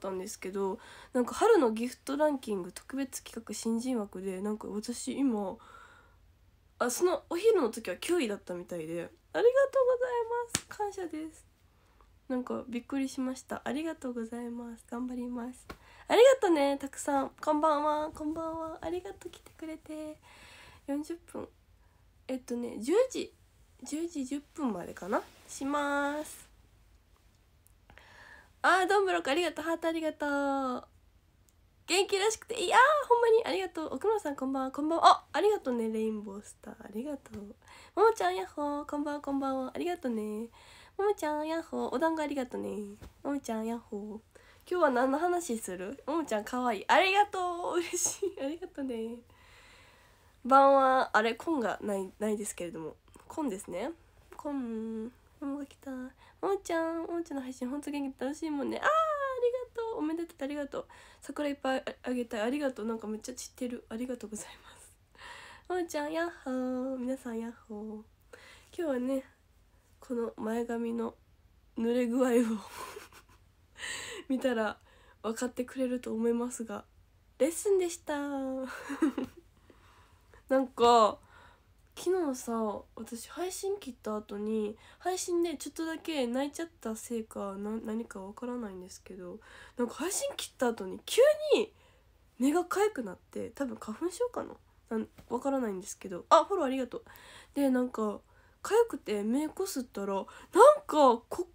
ったんですけどなんか春のギフトランキング特別企画新人枠でなんか私今あそのお昼の時は9位だったみたいでありがとうございます感謝ですなんかびっくりしましたありがとうございます頑張りますありがとねたくさんこんばんはこんばんはありがとう来てくれて40分えっとね10時10時10分までかなしますあーどんぶろくありがとうハートありがとう元気らしくていやーほんまにありがとう奥村さんこんばんはこんばんはあありがとうねレインボースターありがとうももちゃんやっほーこんばんはこんばんはありがとうねももちゃんやっほーお団子ありがとうねももちゃんやっほー今日は何の話するももちゃんかわいいありがとう嬉しいありがとうね晩はあれコンがないないですけれどもコンですねコン桃が来たおうちゃんおうちゃんの配信ほんと元気楽しいもんねあーありがとうおめでとうありがとう桜いっぱいあげたいありがとうなんかめっちゃ散ってるありがとうございますおうちゃんやっほー皆さんやっほー今日はねこの前髪の濡れ具合を 見たら分かってくれると思いますがレッスンでした なんか昨日さ私配信切った後に配信でちょっとだけ泣いちゃったせいかな何かわからないんですけどなんか配信切った後に急に目が痒くなって多分花粉症かななわからないんですけどあフォローありがとうでなんか痒くて目こすったらなんかここ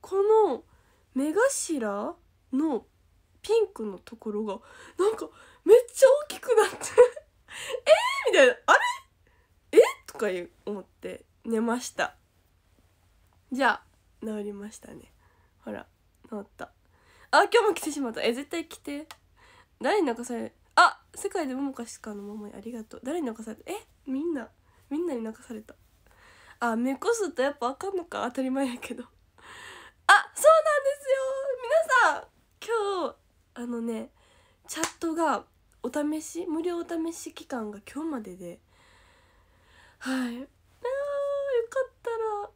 この目頭のピンクのところがなんかめっちゃ大きくなって えーみたいなあれとかいう思って寝ましたじゃあ治りましたねほら治ったあ今日も来てしまったえ絶対来て誰に泣かされあ世界でももかしかのままにありがとう誰に泣かされたえみんなみんなに泣かされたあ目こすとやっぱあかんのか当たり前やけどあそうなんですよ皆さん今日あのねチャットがお試し無料お試し期間が今日までではいあよかったら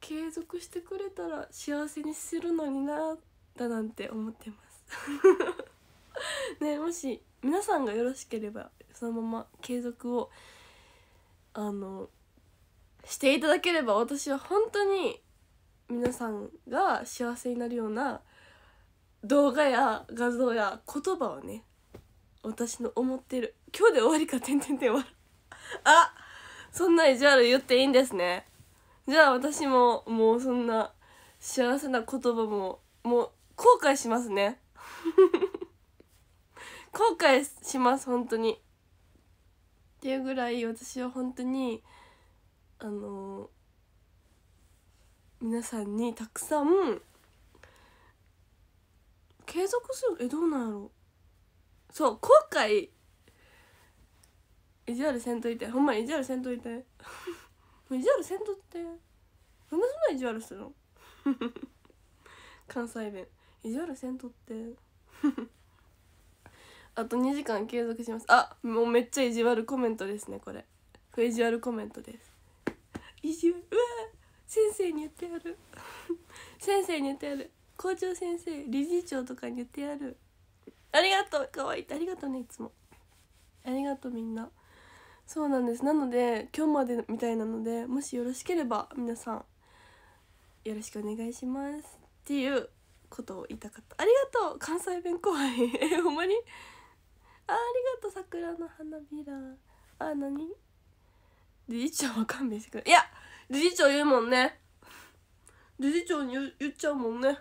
継続してくれたら幸せにするのになだなんて思ってます ねもし皆さんがよろしければそのまま継続をあのしていただければ私は本当に皆さんが幸せになるような動画や画像や言葉をね私の思ってる今日で終わりかてんてんてんはあそんな意地悪言っていいんですねじゃあ私ももうそんな幸せな言葉ももう後悔しますね 後悔します本当にっていうぐらい私は本当にあのー、皆さんにたくさん継続するえどうなんやろうそう後悔意地悪せんといてほんま意地悪せんといて意地悪せんとってなんでそんな意地悪するの関西弁意地悪せんとってあと2時間継続しますあもうめっちゃ意地悪コメントですねこれこれ意地悪コメントです意地悪うわ先生に言ってやる先生に言ってやる校長先生理事長とかに言ってやるありがとうかわいいありがとうねいつもありがとうみんなそうなんですなので今日までみたいなのでもしよろしければ皆さんよろしくお願いしますっていうことを言いたかったありがとう関西弁怖い えほんまにあありがとう桜の花びらあ何理事長は勘弁してくれいや理事長言うもんね理事長に言っちゃうもんね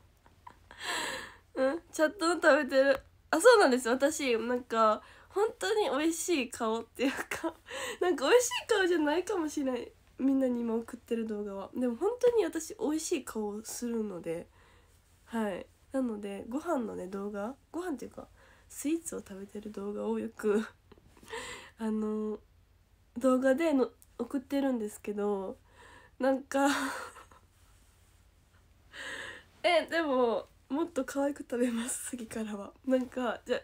うんチャットの食べてるあそうなんです私なんか本当に美味しい顔っていうか なんか美味しい顔じゃないかもしれないみんなに今送ってる動画はでも本当に私美味しい顔をするのではいなのでご飯のね動画ご飯っていうかスイーツを食べてる動画をよく あの動画での送ってるんですけどなんか えでももっと可愛く食べます次からはなんかじゃ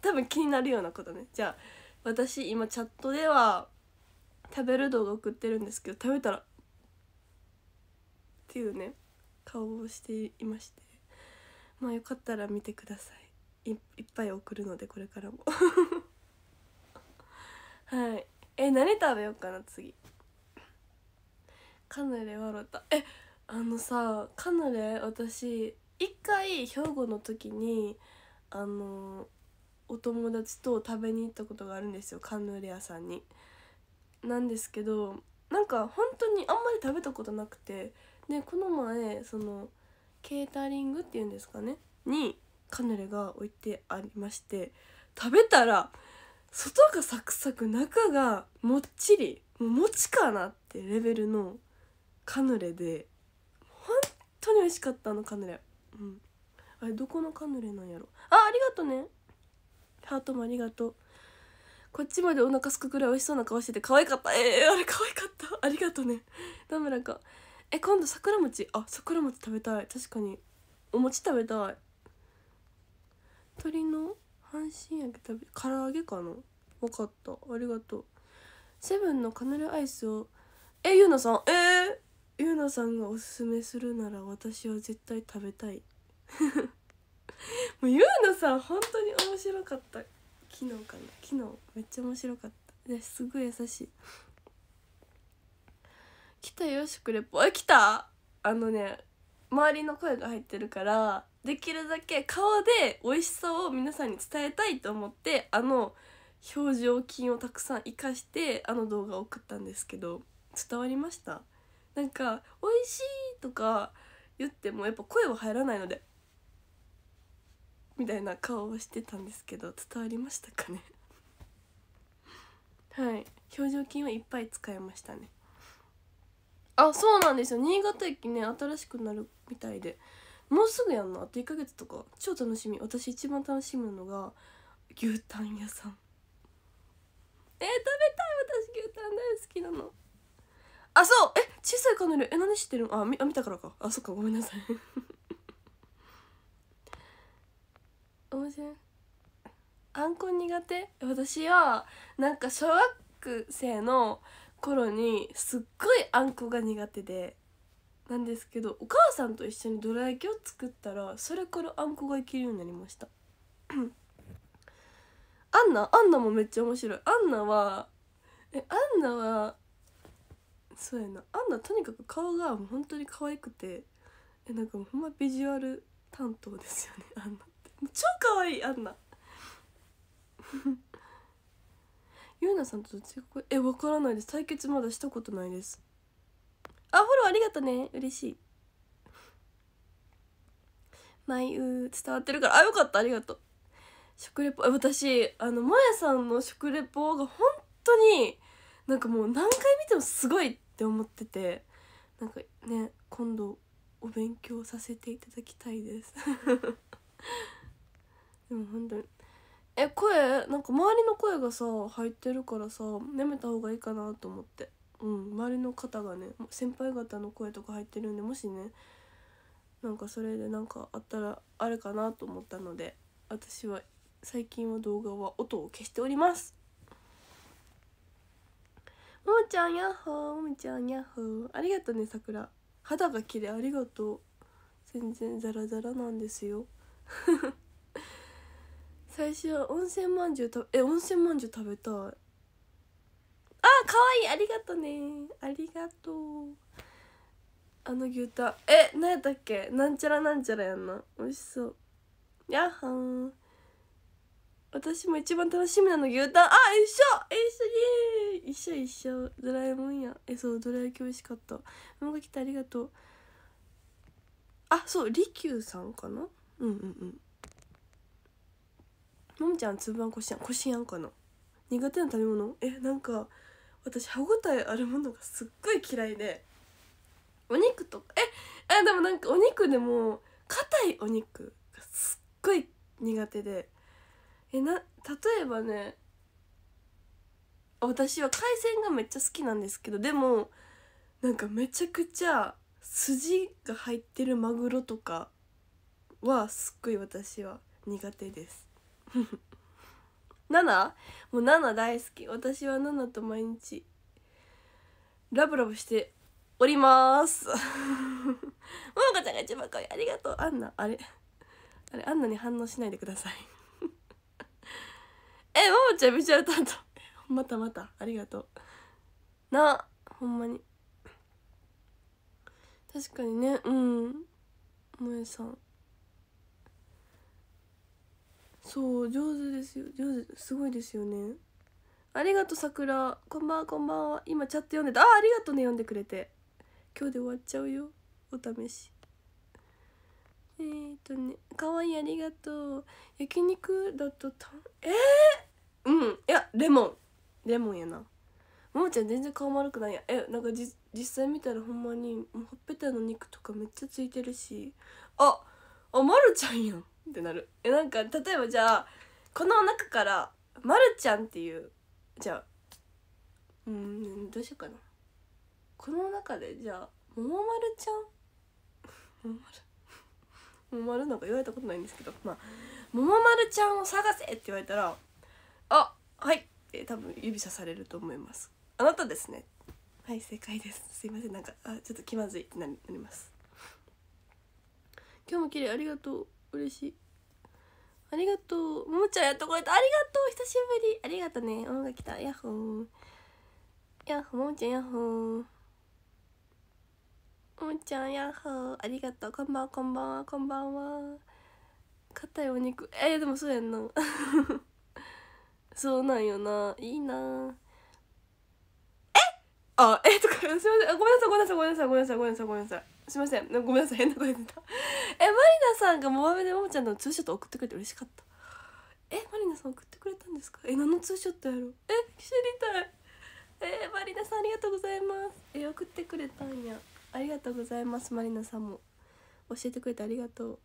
多分気になるようなことねじゃあ私今チャットでは食べる動画送ってるんですけど食べたらっていうね顔をしていましてまあよかったら見てくださいいいっぱい送るのでこれからも はいえ何食べようかな次カヌレ笑ったえあのさカヌレ私一回兵庫の時にあのお友達と食べに行ったことがあるんですよカヌレ屋さんに。なんですけどなんか本当にあんまり食べたことなくてでこの前そのケータリングっていうんですかねにカヌレが置いてありまして食べたら外がサクサク中がもっちりもち餅かなってレベルのカヌレで本当に美味しかったのカヌレうんあれどこのカヌレなんやろあありがとねハートもありがとうこっちまでお腹すくくらい美味しそうな顔してて可愛かったえー、あれ可愛かったありがとね田村かえ今度桜餅あ桜餅食べたい確かにお餅食べたい鶏の半身揚げ食べ唐揚げかな分かったありがとうセブンのカヌレアイスをえゆうなさんえー、ゆうなさんがおすすめするなら私は絶対食べたいもうゆうなさん本当に面白かった昨日かな昨日めっちゃ面白かった私すごい優しい来たよ食レポぽあ来たあのね周りの声が入ってるからできるだけ顔で美味しさを皆さんに伝えたいと思ってあの表情筋をたくさん生かしてあの動画を送ったんですけど伝わりましたなんか「美味しい!」とか言ってもやっぱ声は入らないのでみたいな顔をしてたんですけど伝わりましたかね はい表情筋はいっぱい使いましたねあそうなんですよ新潟駅ね新しくなるみたいでもうすぐやんなあと1ヶ月とか超楽しみ私一番楽しむのが牛タン屋さんえー、食べたい私牛タン大好きなのあそうえ小さいカヌレえ何知ってるあ見あ見たからかあそっかごめんなさい 面白いあんこ苦手私はなんか小学生の頃にすっごいあんこが苦手でなんですけどお母さんと一緒にどら焼きを作ったらそれからあんこがいけるようになりました アンナアンナもめっちゃ面白いアンナはえアンナはそうやなアンナとにかく顔が本当に可愛くてえなんかほんまビジュアル担当ですよねアンナ超可愛いあんなゆうなさんとどっちがえわからないです対決まだしたことないですあフォローありがとね嬉しいマイ伝わってるからあよかったありがとう食レポ私あのまやさんの食レポが本当になんかもう何回見てもすごいって思っててなんかね今度お勉強させていただきたいです でも本当にえ声なんか周りの声がさ入ってるからさ眠った方がいいかなと思ってうん周りの方がね先輩方の声とか入ってるんでもしねなんかそれでなんかあったらあれかなと思ったので私は最近は動画は音を消しておりますももちゃんやっほーももちゃんやっほーありがとね桜肌が綺麗ありがとう全然ザラザラなんですよ 最初は温泉まんじゅう食べえ温泉まんじゅう食べたいあ可愛いありがとうねありがとうあの牛タンえ何やったっけなんちゃらなんちゃらやんな美味しそうやっはん私も一番楽しみなの牛タンあ一緒一緒に一緒一緒ドラえもんやえそうドラ焼き美味しかったママが来てありがとうあそう利休さんかなうんうんうんももちゃんつぶあんこしあんこしあんかな苦手な食べ物えなんか私歯ごたえあるものがすっごい嫌いでお肉とかえあでもなんかお肉でも硬いお肉がすっごい苦手でえな例えばね私は海鮮がめっちゃ好きなんですけどでもなんかめちゃくちゃ筋が入ってるマグロとかはすっごい私は苦手ですな、もうな大好き私はなと毎日ラブラブしておりますももかちゃんが一番可愛いありがとうアンナあれあれアンナに反応しないでください えももちゃんビジュアル担当またまたありがとうなほんまに確かにねうん萌えさんそう上手ですよ上手すごいですよねありがとうさくらこんばんはこんばんは今チャット読んでたあありがとうね読んでくれて今日で終わっちゃうよお試しえー、っとねかわいいありがとう焼肉だとたえー、うんいやレモンレモンやなももちゃん全然顔丸くないやえなんかじ実際見たらほんまにほっぺたの肉とかめっちゃついてるしああまるちゃんやんってなるえなんか例えばじゃあこの中から「まるちゃん」っていうじゃあうんどうしようかなこの中でじゃあ「ももまるちゃん」ももまるももまるなんか言われたことないんですけどまあ「ももまるちゃんを探せ」って言われたら「あはい」って多分指さされると思いますあなたですねはい正解ですすいませんなんかあちょっと気まずいってなります 今日も綺麗ありがとう嬉しいありがとうももちゃんやってこれたありがとう久しぶりありがとね音が来たヤッホーヤッホーももちゃんヤッホーももちゃんヤッホーありがとうこんばんはこんばんはこんばんは硬いお肉えー、でもそうやんな そうなんよないいなえあえとかすいませんごめんなさいごめんなさいごめんなさいごめんなさいごめんなさいすいませんごめんなさい変な声出た えマリナさんがモバメでももちゃんのツーショット送ってくれて嬉しかったえマリナさん送ってくれたんですかえ何のツーショットやろえ知りたいえー、マリナさんありがとうございますえ送ってくれたんやありがとうございますマリナさんも教えてくれてありがとう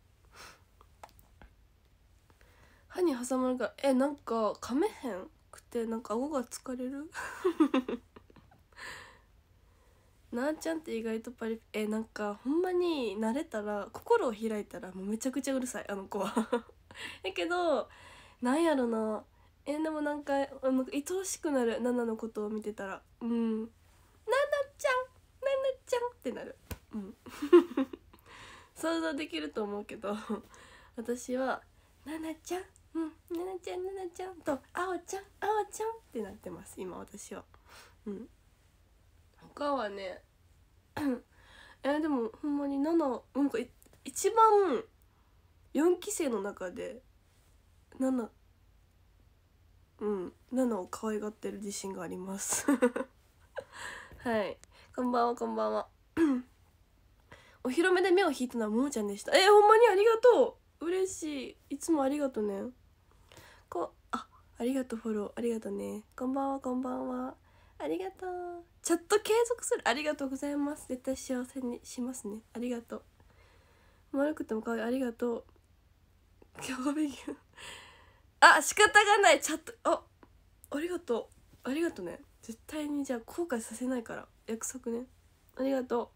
歯に挟まるらえなんか噛めへんくてなんか顎が疲れる なあちゃんって意外とパリえなんかほんまに慣れたら心を開いたらもうめちゃくちゃうるさいあの子は やけどなんやろなえでもなんかあの愛おしくなるナナのことを見てたらうんナナちゃんナナちゃんってなるうん 想像できると思うけど私はナナちゃんうんナナちゃんナナちゃんとあおちゃんあおちゃんってなってます今私はうん他はね えでもほんまに7なんか一番4期生の中で7うん7を可愛がってる自信があります はいこんばんはこんばんは お披露目で目を引いたのはももちゃんでしたえほんまにありがとう嬉しいいつもありがとねこあありがとうフォローありがとねこんばんはこんばんはありがとうちょっと継続するありがとうございます絶対幸せにしますねありがとう丸くても可愛いありがとう今日ビュあ仕方がないチャットあありがとうありがとうね絶対にじゃあ後悔させないから約束ねありがと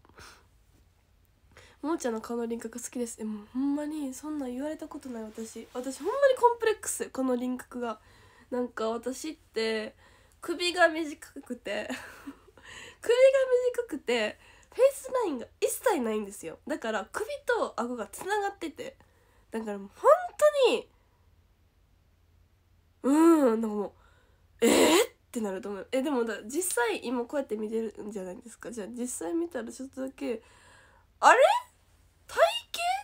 うもーちゃんの顔の輪郭好きですえもうほんまにそんなん言われたことない私私ほんまにコンプレックスこの輪郭がなんか私って首が短くて 首が短くてフェイスラインが一切ないんですよだから首と顎がつながっててだから本当にうんなんかもうえー、ってなると思うえでもだ実際今こうやって見てるんじゃないですかじゃあ実際見たらちょっとだけあれ体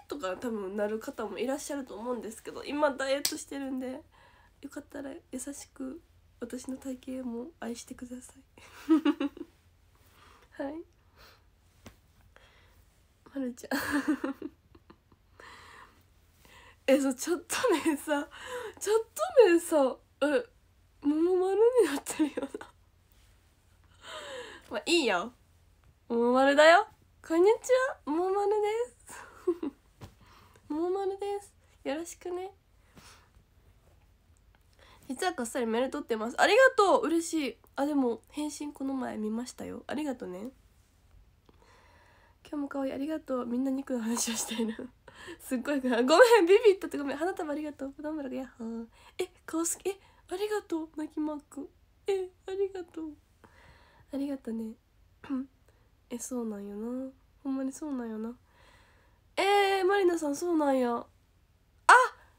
型とか多分なる方もいらっしゃると思うんですけど今ダイエットしてるんでよかったら優しく私の体型も愛してください はいまるちゃん えそうちょっとねさちょっとねさえ桃丸になってるよな まあいいよも桃丸だよこんにちはも桃丸ですも桃丸ですよろしくね実はこっそりメール取ってますありがとう嬉しいあでも返信この前見ましたよありがとうね今日も可愛いありがとうみんな肉の話をしたいな すっごいごめんビビったってごめん花束ありがとうラがやっーえ顔好きえありがとう泣きマークえありがとうありがとね えそうなんよなほんまにそうなんよなえー、マリナさんそうなんやあ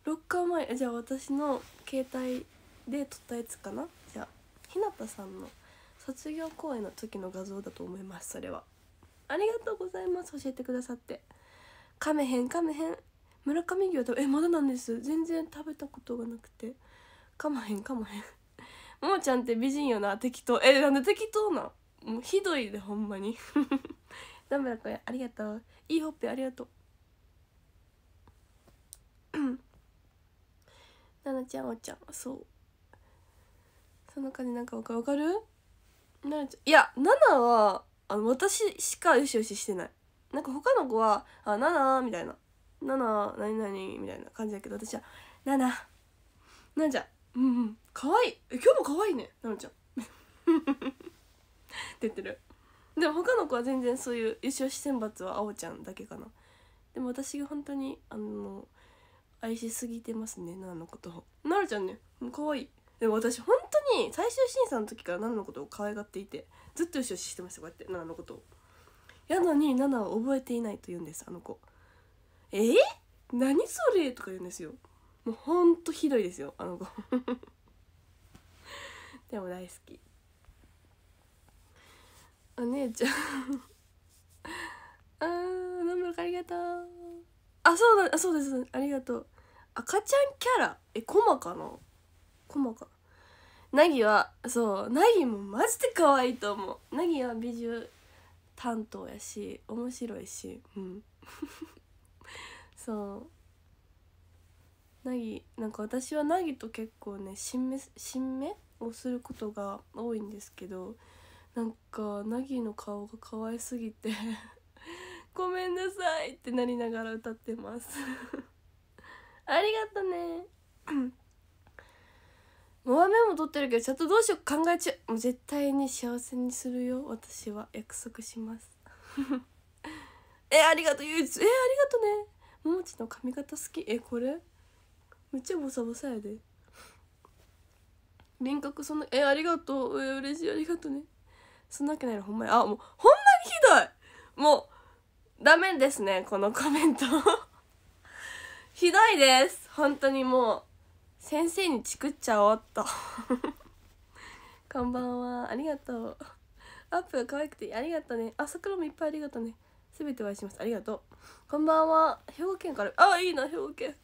ロッカー前じゃあ私の携帯で撮ったやつかなじゃあひなたさんの卒業公演の時の画像だと思いますそれはありがとうございます教えてくださってかめへんかめへん村上牛はえまだなんです全然食べたことがなくてかまへんかまへんももちゃんって美人よな適当えなんで適当なもうひどいでほんまに ダメだこれありがとういいほっぺありがとうなな ちゃんおちゃんそうその中になんかわかかるなちゃんいやナナはあの私しかよしよししてないなんか他の子は「あナナ」みたいな「ナナ何々」みたいな感じだけど私は「ナナ」ナナちゃんうんうんかわいいえ今日もかわいいねナナちゃんって言ってるでも他の子は全然そういうよし選抜はあおちゃんだけかなでも私が本当にあの愛しすぎてますねナナのことをナナちゃんねかわいいでも私本当に最終審査の時から奈々のことを可愛がっていてずっとよしよししてましたこうやって奈々のことをやのに奈々は覚えていないと言うんですあの子えー、何それとか言うんですよもうほんとひどいですよあの子 でも大好きお姉ちゃんあーナムロありがとうあそうだあそうですありがとう赤ちゃんキャラえコマかなコかなぎはそうなぎもマジで可愛いと思うなぎは美術担当やし面白いしうん そうなぎなんか私はなぎと結構ね新芽新芽をすることが多いんですけどなんかなぎの顔が可愛すぎて ごめんなさいってなりながら歌ってます ありがとねモアメも撮ってるけどちゃんとどうしよう考え中もう絶対に幸せにするよ私は約束します えありがとうゆうえありがとうねももちの髪型好きえこれめっちゃボサボサやで輪郭そんなえありがとうえ嬉しいありがとうねそんなわけないのほんまにあもうほんまにひどいもうダメですねこのコメント ひどいです本当にもう先生にチクっちゃおうっと こんばんはありがとうアップが可愛くてありがとうねあ桜もいっぱいありがとうねすべてお会いしますありがとうこんばんは兵庫県からあいいな兵庫県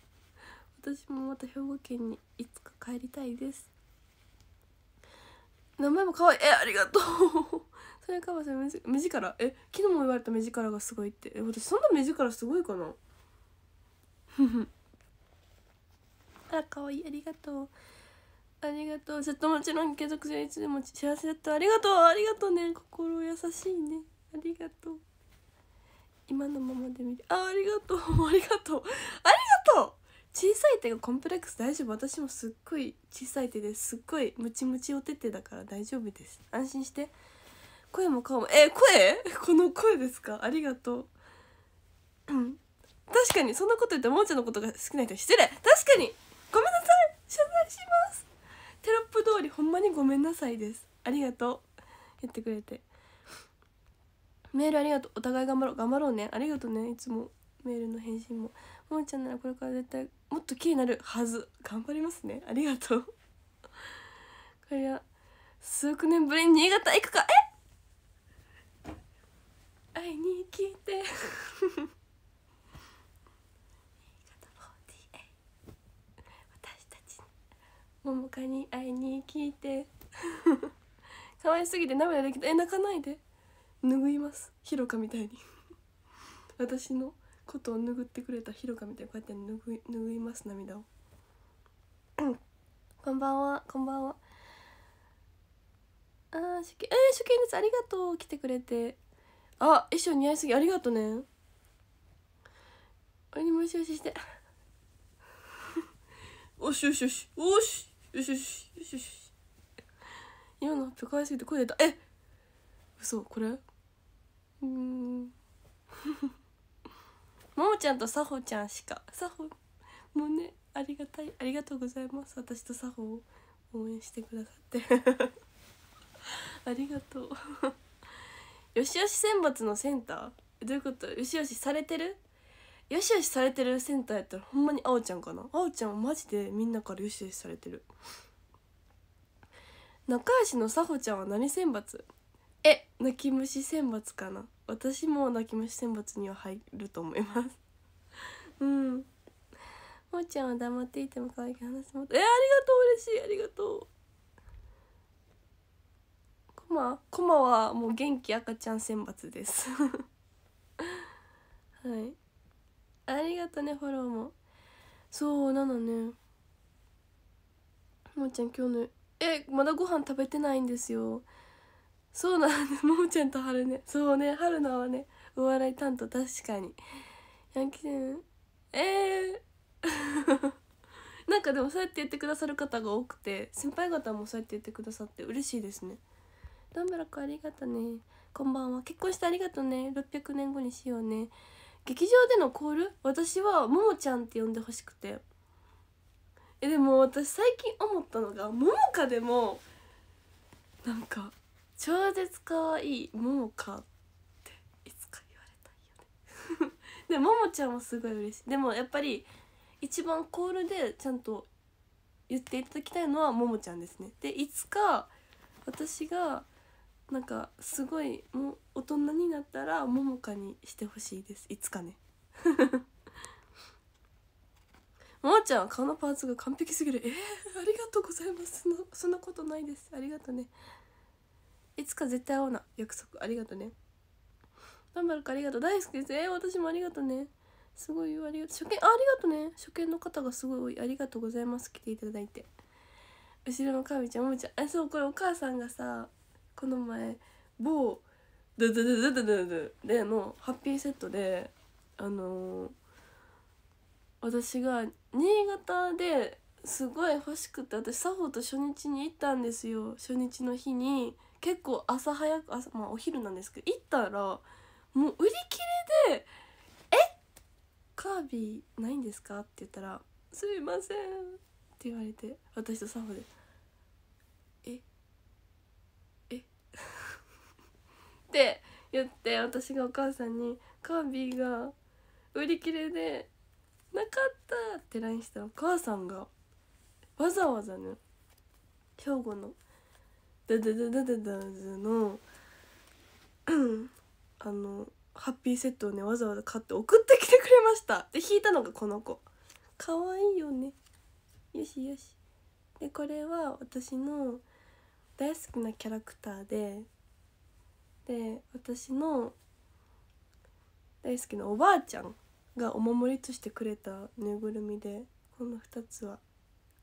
私もまた兵庫県にいつか帰りたいです名前も可愛いえありがとうそれかもしれない目力え昨日も言われた目力がすごいってえ私そんな目力すごいかなふふ あらかわいいありがとうありがとうずっともちろん継続するいつでも幸せだったありがとうありがとうね心優しいねありがとう今のままで見るあありがとうありがとうありがとう小さい手がコンプレックス大丈夫私もすっごい小さい手ですっごいムチムチお手手だから大丈夫です安心して声も顔もえ声この声ですかありがとううん確かにそんなこと言ってもーちゃんのことが好きな人失礼確かにごめんなさい謝罪しますテロップ通りほんまにごめんなさいですありがとう言ってくれてメールありがとうお互い頑張ろう頑張ろうねありがとうねいつもメールの返信もももちゃんならこれから絶対もっと気になるはず頑張りますねありがとうこれは数億年ぶりに新潟行くかえ会いに来て ももかに会いに来て 可愛すぎて涙できたえ泣かないで拭いますひろかみたいに私のことを拭ってくれたひろかみたいにこうやって拭い拭います涙を こんばんはこんばんはあー初見えー、初見ですありがとう来てくれてあ衣装似合いすぎありがとうね俺にもしよしして おしおしおしおしよしよしよしよし今の発表可愛すぎて声出たえ嘘これうん ももちゃんとさほちゃんしかさほもうねありがたいありがとうございます私とさほを応援してくださって ありがとう よしよし選抜のセンターどういうことよしよしされてるよしよしされてるセンターやったらほんまにあおちゃんかなあおちゃんはマジでみんなからよしよしされてる仲良しのさほちゃんは何選抜え泣き虫選抜かな私も泣き虫選抜には入ると思います うんもーちゃんは黙っていても可愛く話すもえありがとう嬉しいありがとうコマコマはもう元気赤ちゃん選抜です はいありがとねフォローもそうなのねももちゃん今日のえまだご飯食べてないんですよそうなんで、ね、ももちゃんと春ねそうね春菜はねお笑い担当確かにヤンキーえー なんかでもそうやって言ってくださる方が多くて先輩方もそうやって言ってくださって嬉しいですねどんぶらこありがとねこんばんは結婚してありがとね600年後にしようね劇場でのコール私はももちゃんって呼んでほしくてえでも私最近思ったのがももかでもなんか超絶可愛いももかっていつか言われたいよね でももちゃんはすごい嬉しいでもやっぱり一番コールでちゃんと言っていただきたいのはももちゃんですねでいつか私がなんかすごいも大人になったらももかにしてほしいですいつかねもも ちゃんは顔のパーツが完璧すぎるえー、ありがとうございますそそんなことないですありがとねいつか絶対会おうな約束ありがとね頑張るかありがとう大好きですえー、私もありがとねすごいありがとう初見あありがとうね初見の方がすごいありがとうございます来ていただいて後ろのかみちゃんももちゃんあそうこれお母さんがさこの前某ドゥドゥドゥドゥドゥドゥでのハッピーセットであのー、私が新潟ですごい欲しくて私作法と初日に行ったんですよ初日の日に結構朝早く朝、まあ、お昼なんですけど行ったらもう売り切れで「えカービィないんですか?」って言ったら「すいません」って言われて私と作法で「って言って私がお母さんに「カービィが売り切れでなかった!」って LINE したらお母さんがわざわざね兵庫のダダダダダダズの あのハッピーセットをねわざわざ買って送ってきてくれましたで引いたのがこの子かわいいよねよしよしでこれは私の大好きなキャラクターでで私の大好きなおばあちゃんがお守りとしてくれたぬいぐるみでこの2つは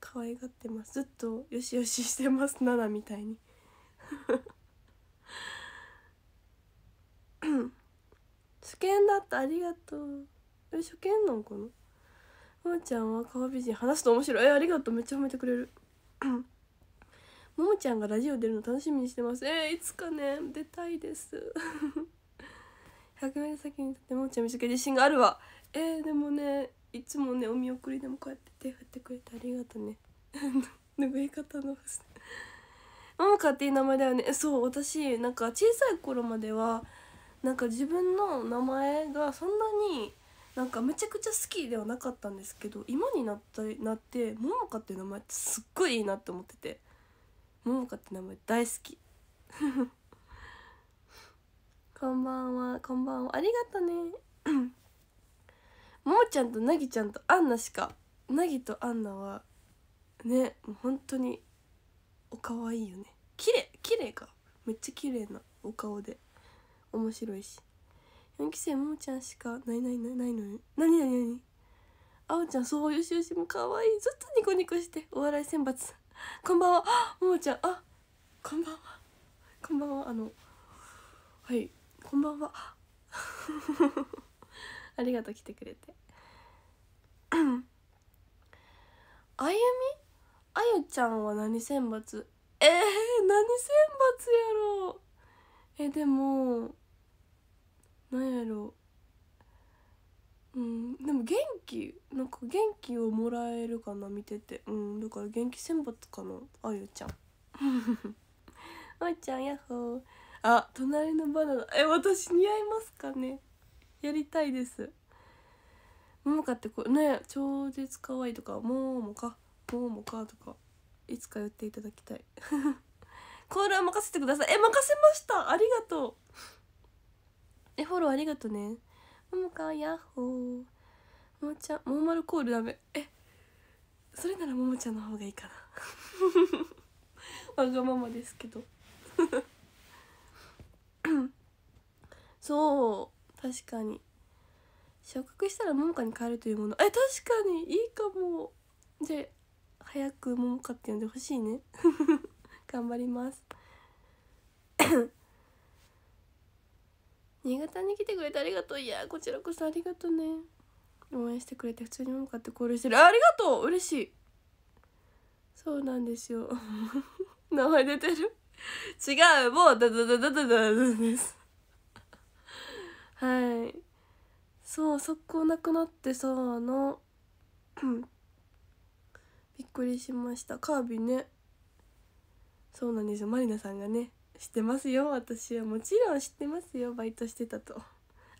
可愛がってますずっとよしよししてますナナみたいに 初見だったありがとうえ初見なんかなまーちゃんは川美人話すと面白いえありがとうめっちゃ褒めてくれるももちゃんがラジオ出るの楽しみにしてますえー、いつかね出たいです1 0 0名先にとってももちゃん短い自信があるわえー、でもねいつもねお見送りでもこうやって手振ってくれてありがとうね拭 い方のママカっていい名前だよねそう私なんか小さい頃まではなんか自分の名前がそんなになんかめちゃくちゃ好きではなかったんですけど今になったなって「ももか」っていう名前ってすっごいいいなって思ってて桃香って名前大好きこんばんはこんばんはありがとね ももちゃんとなぎちゃんとアンナしかなぎとアンナはねもう本当におかわいいよね綺麗綺麗かめっちゃ綺麗なお顔で面白いし4期生ももちゃんしかないないないないのに何何何あおちゃんそうよしよしも可愛いずっとニコニコしてお笑い選抜こんばんはももちゃんあこんばんはこんばんはあのはいこんばんは ありがとう来てくれてあゆみあゆちゃんは何選抜えー、何選抜やろう。えでもなんやろう。うん、でも元気なんか元気をもらえるかな見ててうんだから元気選抜かなあゆちゃんあゆ ちゃんヤッホーあ隣のバナナえ私似合いますかねやりたいですももかってこうね超絶可愛いとかももかももかとかいつか言っていただきたい コールは任せてくださいえ任せましたありがとうえフォローありがとねももかヤッホーももちゃんももまるコールダメえそれならももちゃんの方がいいかな わがままですけど そう確かに昇格したらももかに変えるというものえ確かにいいかもじゃあ早くももかって呼んでほしいね 頑張ります新潟に来てくれてありがとういやこちらこそありがとうね応援してくれて普通に向かって交流してるありがとう嬉しいそうなんですよ 名前出てる違うもうダダダダダダですはいそう速攻なくなってさあのびっくりしましたカービィねそうなんですよまりなさんがね知ってますよ私はもちろん知ってますよバイトしてたと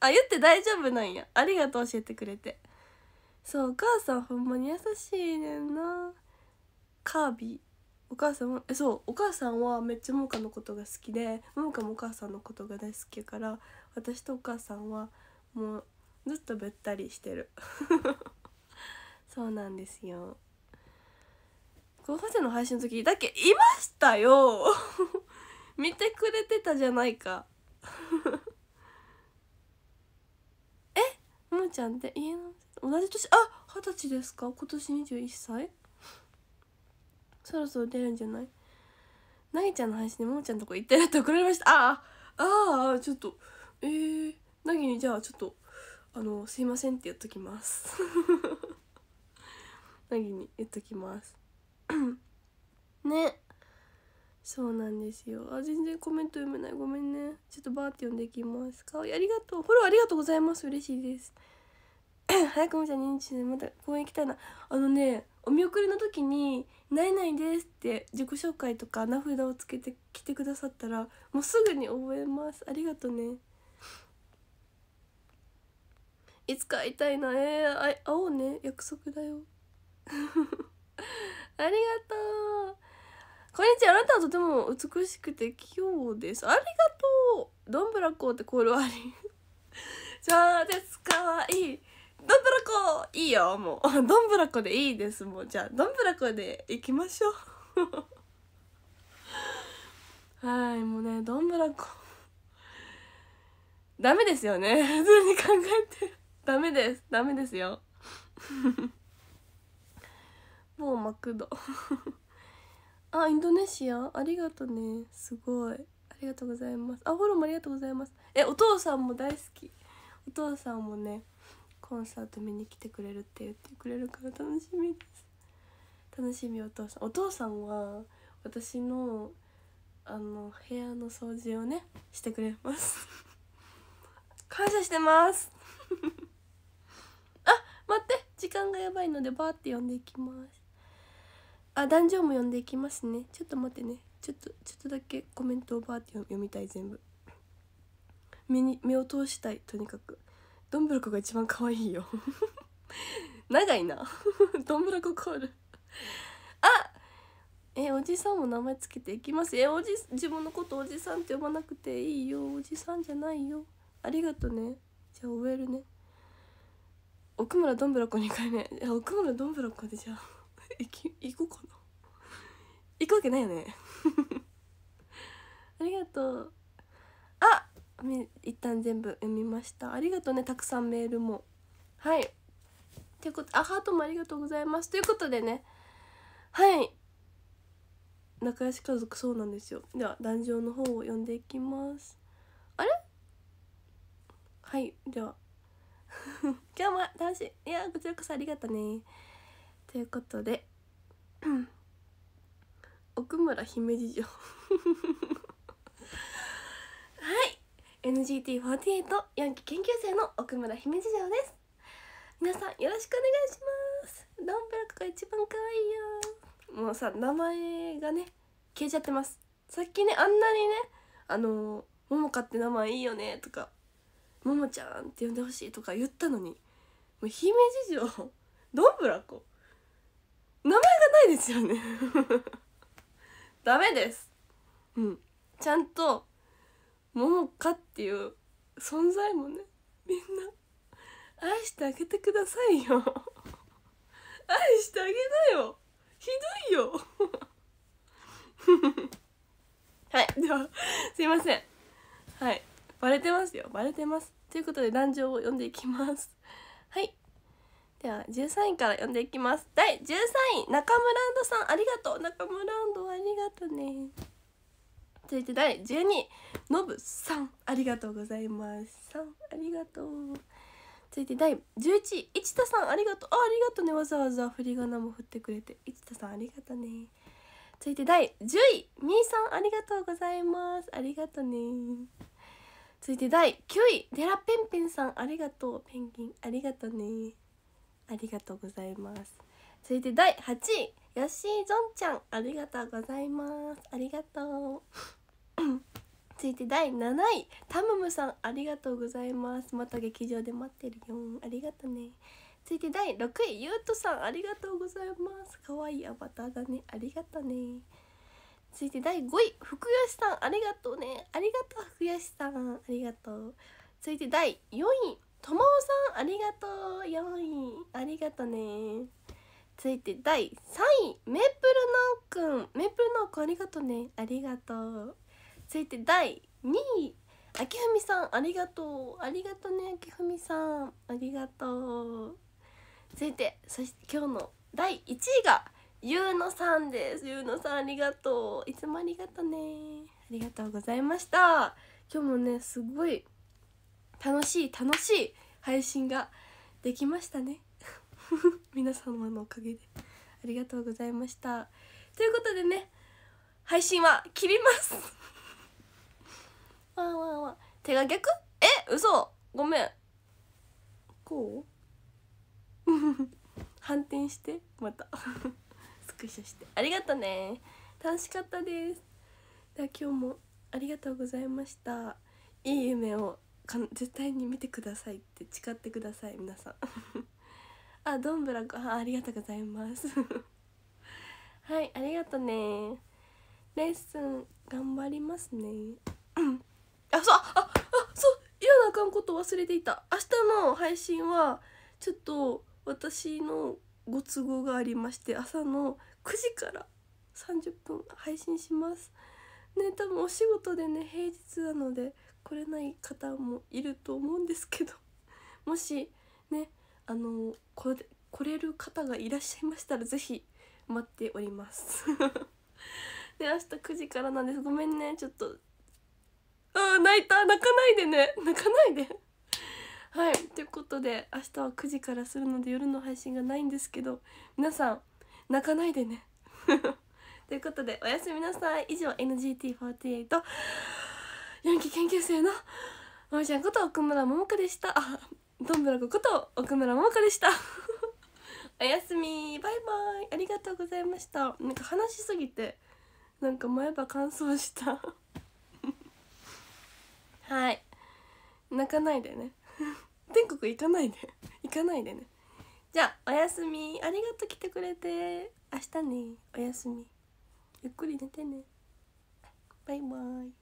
あ言って大丈夫なんやありがとう教えてくれてそうお母さんほんまに優しいねんなカービィお母さんはえそうお母さんはめっちゃももかのことが好きでももかもお母さんのことが大好きやから私とお母さんはもうずっとべったりしてる そうなんですよ候補生の配信の時だけいましたよ見てくれてたじゃないか えむーちゃんって家の同じ年あ二十歳ですか今年21歳そろそろ出るんじゃないなぎちゃんの配信でももちゃんとこ行ってるって怒られましたああああちょっとえー、なぎにじゃあちょっとあのすいませんって言っときます なぎに言っときます ねそうなんですよあ全然コメント読めないごめんねちょっとバーって読んでいきますかありがとうフォローありがとうございます嬉しいです 早くもちゃん認知でまた公園行きたいなあのねお見送りの時に「ないないです」って自己紹介とか名札をつけて来てくださったらもうすぐに覚えますありがとうねいつか会いたいなえー、あ会おうね約束だよ ありがとうこんにちはあなたはとても美しくて器用ですありがとうどんぶらこってコールありそうですかいいどんぶらこいいよもうどんぶらこでいいですもうじゃあどんぶらこでいきましょうはいもうねどんぶらこダメですよね普通に考えてダメですダメですよもうマクドあインドネシアありがとうねすごいありがとうございますあフォローもありがとうございますえお父さんも大好きお父さんもねコンサート見に来てくれるって言ってくれるから楽しみです楽しみお父さんお父さんは私のあの部屋の掃除をねしてくれます 感謝してます あ待って時間がやばいのでバーって呼んでいきますあ壇上も読んでいきますねちょっと待ってねちょっとちょっとだけコメントをバーって読みたい全部目に目を通したいとにかくどんぶらこが一番可愛いよ 長いな どんぶらこコールあえおじさんも名前つけていきますえおじ自分のことおじさんって呼ばなくていいよおじさんじゃないよありがとねじゃあ終えるね奥村どんぶらこ2回目奥村どんぶらこでじゃあ行き行こうかな行くわけないよね ありがとうあ一旦全部読みましたありがとうねたくさんメールもはいということあハートもありがとうございますということでねはい仲良し家族そうなんですよでは壇上の方を読んでいきますあれはいでは 今日も楽しいいやこちらこそありがとねということで奥村姫路城はい NGT48 ヤンキ研究生の奥村姫路城です皆さんよろしくお願いしますランブラックが一番可愛いよもうさ名前がね消えちゃってますさっきねあんなにねあのももかって名前いいよね」とか「ももちゃんって呼んでほしい」とか言ったのにもう姫路城どんぶらこ名前がないですよね ダメですうんちゃんとももかっていう存在もねみんな愛してあげてくださいよ 愛してあげなよひどいよ はいではすいませんはいバレてますよバレてますということで壇上を読んでいきますでは十三位から読んでいきます第13位中村安さんありがとう中村安ありがとうね続いて第12位ノブさんありがとうございますさんありがとう続いて第11位一田さんありがとうあありがとうねわざわざ振り仮名も振ってくれて一田さんありがとうね続いて第10位みーさんありがとうございますありがとうね続いて第9位デラペンペンさんありがとうペンギンありがとうねありがとうございます続いて第8位ヨッシーゾンちゃんありがとうございますありがとう 続いて第7位タムムさんありがとうございますまた劇場で待ってるよありがとね続いて第6位ゆうとさんありがとうございます可愛いアバターだねありがとね続いて第5位福吉さんありがとうねありがとう福吉さんありがとう続いて第4位ともおさんありがとう4位ありがとねついて第3位メープルノーくんメープルノーくんありがとねありがとうついて第2位あきふみさんありがとうありがとねあきふみさんありがとう続いてそして今日の第1位がゆうのさんですゆうのさんありがとういつもありがとねありがとうございました今日もねすごい楽しい楽しい配信ができましたね 皆様のおかげでありがとうございましたということでね配信は切りますわわわ手が逆え嘘ごめんこう 反転してまた スクショしてありがとね楽しかったですでは今日もありがとうございましたいい夢をか絶対に見てくださいって誓ってください皆さん あどんぶらこあありがとうございます はいありがとねレッスン頑張りますね あそうああそう嫌なあかんこと忘れていた明日の配信はちょっと私のご都合がありまして朝の9時から30分配信しますね多分お仕事でね平日なので。来れない方もいると思うんですけど もしねあのこれ来れる方がいらっしゃいましたら是非待っております で明日9時からなんですごめんねちょっとあ泣いた泣かないでね 泣かないではいということで明日は9時からするので夜の配信がないんですけど皆さん泣かないでねということでおやすみなさい以上 NGT48 ヤンキー研究生のももちゃんこと奥村桃子でしたあどんぶらここと奥村桃子でした おやすみバイバイありがとうございましたなんか話しすぎてなんか前歯乾燥した はい泣かないでね 天国行かないで行かないでねじゃあおやすみありがとう来てくれて明日ねおやすみゆっくり寝てねバイバイ